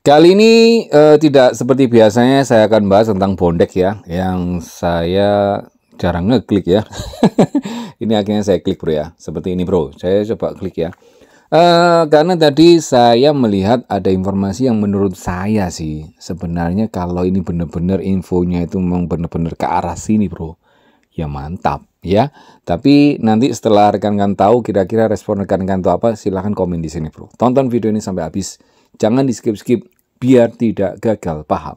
Kali ini eh, tidak seperti biasanya saya akan bahas tentang bondek ya, yang saya jarang ngeklik ya. ini akhirnya saya klik bro ya, seperti ini bro. Saya coba klik ya. Eh, karena tadi saya melihat ada informasi yang menurut saya sih sebenarnya kalau ini benar-benar infonya itu memang benar-benar ke arah sini bro, ya mantap ya. Tapi nanti setelah rekan-rekan tahu kira-kira respon rekan-rekan itu apa, silahkan komen di sini bro. Tonton video ini sampai habis Jangan di skip-skip biar tidak gagal paham.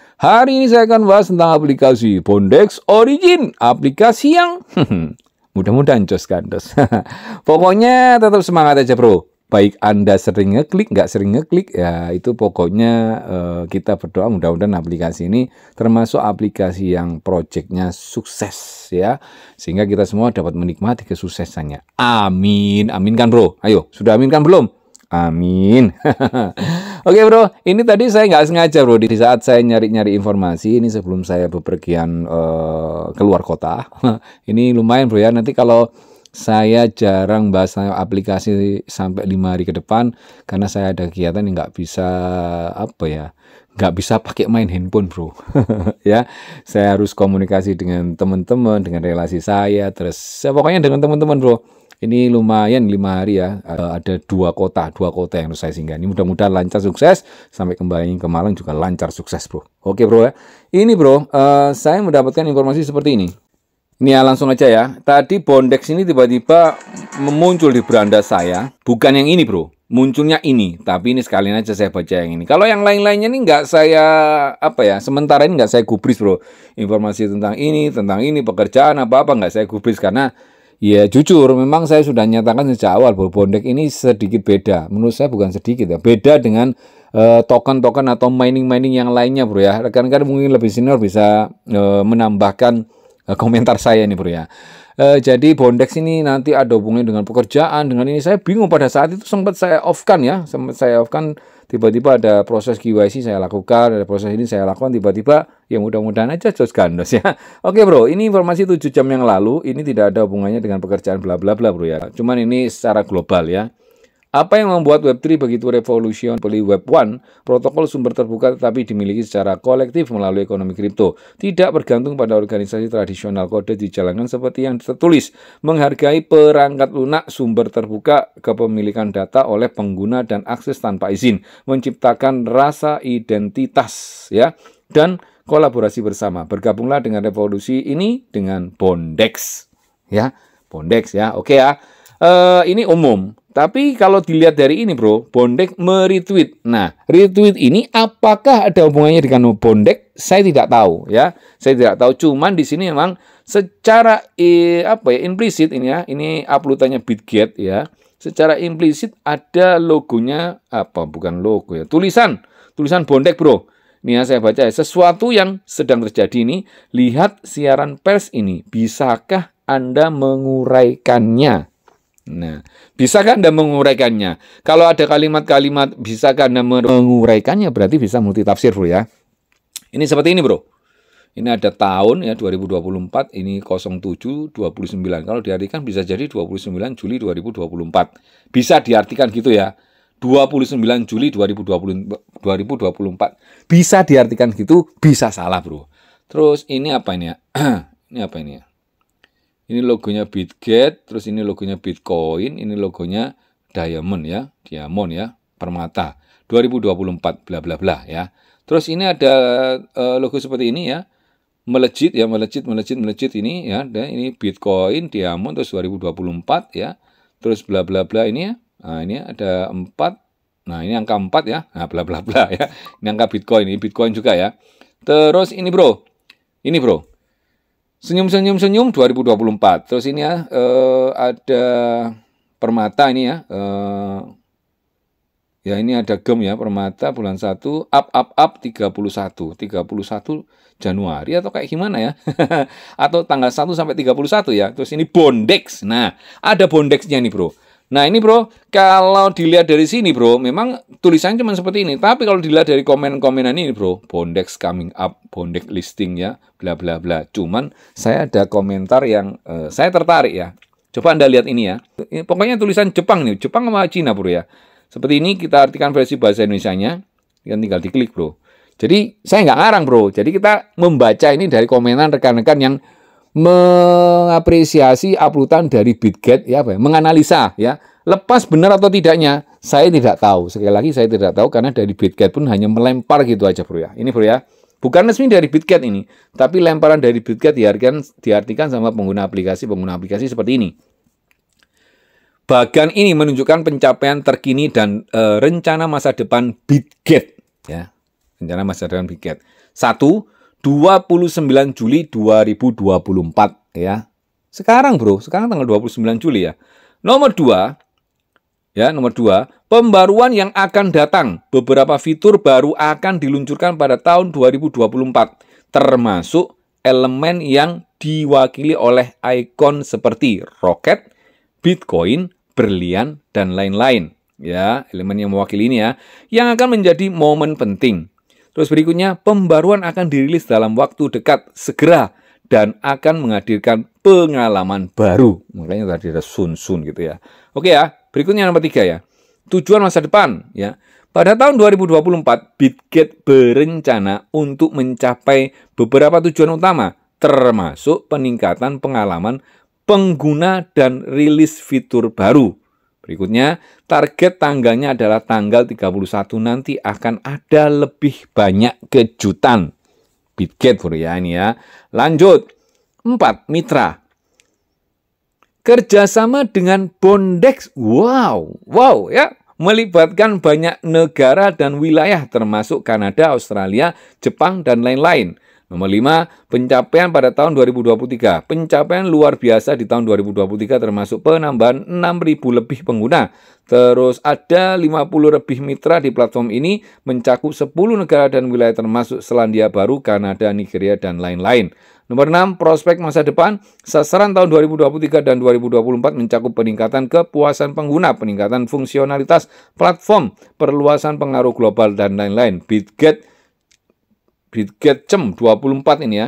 Hari ini saya akan bahas tentang aplikasi Bondex Origin, aplikasi yang mudah-mudahan jos kandos. pokoknya tetap semangat aja bro. Baik Anda sering ngeklik, nggak sering ngeklik, ya itu pokoknya uh, kita berdoa mudah-mudahan aplikasi ini termasuk aplikasi yang projectnya sukses ya. Sehingga kita semua dapat menikmati kesuksesannya. Amin. Amin kan bro? Ayo, sudah amin kan belum? Amin. Oke bro, ini tadi saya nggak sengaja bro di saat saya nyari-nyari informasi ini sebelum saya bepergian uh, keluar kota. ini lumayan bro ya. Nanti kalau saya jarang bahas aplikasi sampai lima hari ke depan karena saya ada kegiatan yang nggak bisa apa ya nggak bisa pakai main handphone bro ya saya harus komunikasi dengan teman-teman dengan relasi saya terus ya, pokoknya dengan teman-teman bro ini lumayan lima hari ya. Eh, ada dua kota, dua kota yang harus saya singgah. Ini mudah-mudahan lancar sukses. Sampai kembali ke Malang juga lancar sukses bro. Oke bro ya. Ini bro, uh, saya mendapatkan informasi seperti ini. Ini ya langsung aja ya. Tadi bondex ini tiba-tiba memuncul di beranda saya. Bukan yang ini bro, munculnya ini. Tapi ini sekalian aja saya baca yang ini. Kalau yang lain-lainnya ini nggak saya apa ya, sementara ini nggak saya gubris bro. Informasi tentang ini, tentang ini, pekerjaan apa apa nggak saya gubris karena Ya jujur memang saya sudah nyatakan sejak awal bahwa bondek ini sedikit beda. Menurut saya bukan sedikit ya, beda dengan eh, token-token uh, atau mining-mining yang lainnya bro ya. Rekan-rekan mungkin lebih senior bisa uh, menambahkan uh, komentar saya ini bro ya. Uh, jadi bondex ini nanti ada hubungannya dengan pekerjaan, dengan ini saya bingung pada saat itu sempat saya off kan ya, sempat saya off kan tiba-tiba ada proses KYC saya lakukan, ada proses ini saya lakukan, tiba-tiba ya mudah-mudahan aja jos gandos ya. Oke bro, ini informasi 7 jam yang lalu, ini tidak ada hubungannya dengan pekerjaan bla bla bla bro ya. Cuman ini secara global ya. Apa yang membuat Web3 begitu revolusion beli Web1, protokol sumber terbuka tetapi dimiliki secara kolektif melalui ekonomi kripto, tidak bergantung pada organisasi tradisional kode dijalankan seperti yang tertulis, menghargai perangkat lunak sumber terbuka kepemilikan data oleh pengguna dan akses tanpa izin, menciptakan rasa identitas ya dan kolaborasi bersama. Bergabunglah dengan revolusi ini dengan Bondex ya, Bondex ya. Oke ya. Uh, ini umum tapi kalau dilihat dari ini bro, Bondek meretweet. Nah, retweet ini apakah ada hubungannya dengan Bondek? Saya tidak tahu ya. Saya tidak tahu. Cuman di sini memang secara eh, apa ya implisit ini ya, ini uploadannya Bitget ya. Secara implisit ada logonya apa? Bukan logo ya, tulisan tulisan Bondek bro. Nih ya saya baca ya. sesuatu yang sedang terjadi ini. Lihat siaran pers ini, bisakah anda menguraikannya? Nah, bisakah Anda menguraikannya? Kalau ada kalimat-kalimat bisakah Anda menguraikannya berarti bisa multitafsir, Bro ya. Ini seperti ini, Bro. Ini ada tahun ya 2024, ini 07 29. Kalau diartikan bisa jadi 29 Juli 2024. Bisa diartikan gitu ya. 29 Juli 2020, 2024. Bisa diartikan gitu, bisa salah, Bro. Terus ini apa ini ya? ini apa ini ya? Ini logonya Bitget, terus ini logonya Bitcoin, ini logonya Diamond ya, Diamond ya, Permata. 2024 bla bla bla ya. Terus ini ada uh, logo seperti ini ya. Melejit ya, melejit, melejit, melejit ini ya. Dan ini Bitcoin, Diamond terus 2024 ya. Terus bla bla bla ini ya. Nah, ini ada 4. Nah, ini angka 4 ya. Nah, bla bla bla ya. Ini angka Bitcoin, ini Bitcoin juga ya. Terus ini bro. Ini bro. Senyum-senyum-senyum 2024. Terus ini ya eh, ada Permata ini ya. Eh, ya ini ada gem ya Permata bulan 1 up up up 31. 31 Januari atau kayak gimana ya? atau tanggal 1 sampai 31 ya. Terus ini Bondex. Nah, ada Bondexnya nih, Bro. Nah ini bro, kalau dilihat dari sini bro, memang tulisannya cuma seperti ini. Tapi kalau dilihat dari komen-komenan ini bro, Bondex coming up, Bondex listing ya, bla bla bla. Cuman saya ada komentar yang uh, saya tertarik ya. Coba Anda lihat ini ya. Pokoknya tulisan Jepang nih, Jepang sama Cina bro ya. Seperti ini kita artikan versi bahasa Indonesia-nya. Kan tinggal diklik bro. Jadi saya nggak ngarang bro. Jadi kita membaca ini dari komenan rekan-rekan yang mengapresiasi uploadan dari Bitget ya apa ya, menganalisa ya lepas benar atau tidaknya saya tidak tahu sekali lagi saya tidak tahu karena dari Bitget pun hanya melempar gitu aja bro ya ini bro ya bukan resmi dari Bitget ini tapi lemparan dari Bitget diartikan diartikan sama pengguna aplikasi pengguna aplikasi seperti ini Bagian ini menunjukkan pencapaian terkini dan e, rencana masa depan Bitget ya rencana masa depan Bitget satu 29 Juli 2024 ya. Sekarang bro, sekarang tanggal 29 Juli ya. Nomor 2 ya, nomor 2, pembaruan yang akan datang. Beberapa fitur baru akan diluncurkan pada tahun 2024 termasuk elemen yang diwakili oleh ikon seperti roket, Bitcoin, berlian dan lain-lain ya, elemen yang mewakili ini ya, yang akan menjadi momen penting Terus berikutnya, pembaruan akan dirilis dalam waktu dekat segera dan akan menghadirkan pengalaman baru. Makanya tadi ada sun-sun gitu ya. Oke ya, berikutnya nomor tiga ya. Tujuan masa depan ya. Pada tahun 2024, Bitget berencana untuk mencapai beberapa tujuan utama, termasuk peningkatan pengalaman pengguna dan rilis fitur baru. Berikutnya, target tanggalnya adalah tanggal 31 nanti akan ada lebih banyak kejutan. Bitget for ya ini ya. Lanjut, 4. Mitra. Kerjasama dengan Bondex, wow, wow ya, melibatkan banyak negara dan wilayah termasuk Kanada, Australia, Jepang, dan lain-lain. Nomor 5, pencapaian pada tahun 2023. Pencapaian luar biasa di tahun 2023 termasuk penambahan 6.000 lebih pengguna. Terus ada 50 lebih mitra di platform ini mencakup 10 negara dan wilayah termasuk Selandia Baru, Kanada, Nigeria, dan lain-lain. Nomor 6, prospek masa depan. Sasaran tahun 2023 dan 2024 mencakup peningkatan kepuasan pengguna, peningkatan fungsionalitas platform, perluasan pengaruh global, dan lain-lain. BitGate Bitget-CEM 24 ini ya.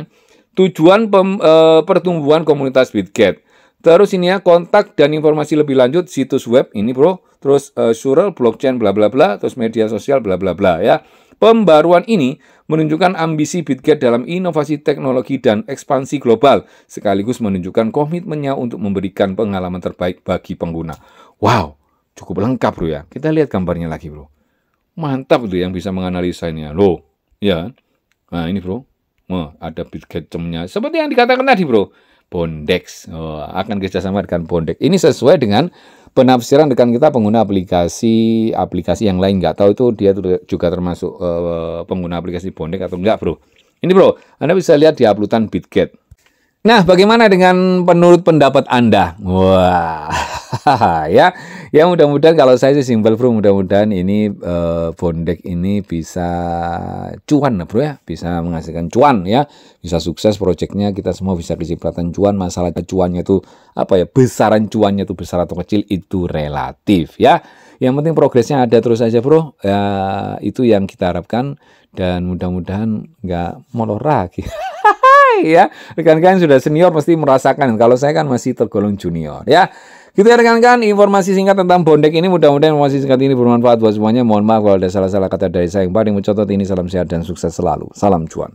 Tujuan pem, e, pertumbuhan komunitas Bitget. Terus ini ya kontak dan informasi lebih lanjut situs web ini bro. Terus e, surel blockchain bla bla bla, terus media sosial bla bla bla ya. Pembaruan ini menunjukkan ambisi Bitget dalam inovasi teknologi dan ekspansi global, sekaligus menunjukkan komitmennya untuk memberikan pengalaman terbaik bagi pengguna. Wow, cukup lengkap bro ya. Kita lihat gambarnya lagi bro. Mantap tuh yang bisa menganalisa ini ya. Loh, ya. Nah ini bro, oh, ada Bill nya Seperti yang dikatakan tadi bro, Bondex. Oh, akan kerjasama dengan Bondex. Ini sesuai dengan penafsiran dengan kita pengguna aplikasi aplikasi yang lain. Nggak tahu itu dia juga termasuk uh, pengguna aplikasi Bondex atau enggak bro. Ini bro, Anda bisa lihat di uploadan BitGet. Nah, bagaimana dengan penurut pendapat Anda? Wah, ya. Ya mudah-mudahan kalau saya sih simple bro, mudah-mudahan ini eh, bondek ini bisa cuan bro ya, bisa menghasilkan cuan ya, bisa sukses proyeknya kita semua bisa kecipratan cuan, masalah cuannya itu apa ya, besaran cuannya itu besar atau kecil itu relatif ya. Yang penting progresnya ada terus aja bro, ya, itu yang kita harapkan dan mudah-mudahan nggak molor lagi. ya. Rekan-rekan sudah senior pasti merasakan. Kalau saya kan masih tergolong junior ya. Gitu ya rekan-rekan, informasi singkat tentang bondek ini mudah-mudahan informasi singkat ini bermanfaat buat semuanya. Mohon maaf kalau ada salah-salah kata dari saya yang paling mencotot ini. Salam sehat dan sukses selalu. Salam cuan.